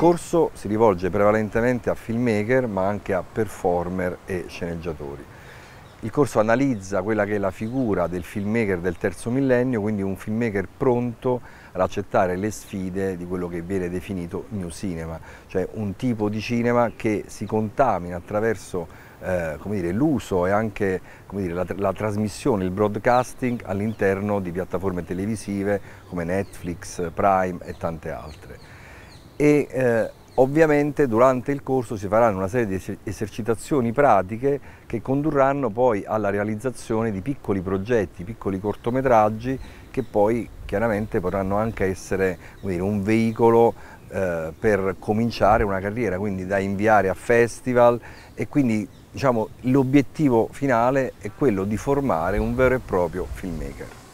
corso si rivolge prevalentemente a filmmaker ma anche a performer e sceneggiatori. Il corso analizza quella che è la figura del filmmaker del terzo millennio, quindi un filmmaker pronto ad accettare le sfide di quello che viene definito new cinema, cioè un tipo di cinema che si contamina attraverso eh, l'uso e anche dire, la, la, trasmissione, il broadcasting all'interno di piattaforme televisive come Netflix, Prime e tante altre e eh, ovviamente durante il corso si faranno una serie di esercitazioni pratiche che condurranno poi alla realizzazione di piccoli progetti, piccoli cortometraggi che poi chiaramente potranno anche essere dire, un veicolo eh, per cominciare una carriera, quindi da inviare a festival e quindi diciamo, l'obiettivo finale è quello di formare un vero e proprio filmmaker.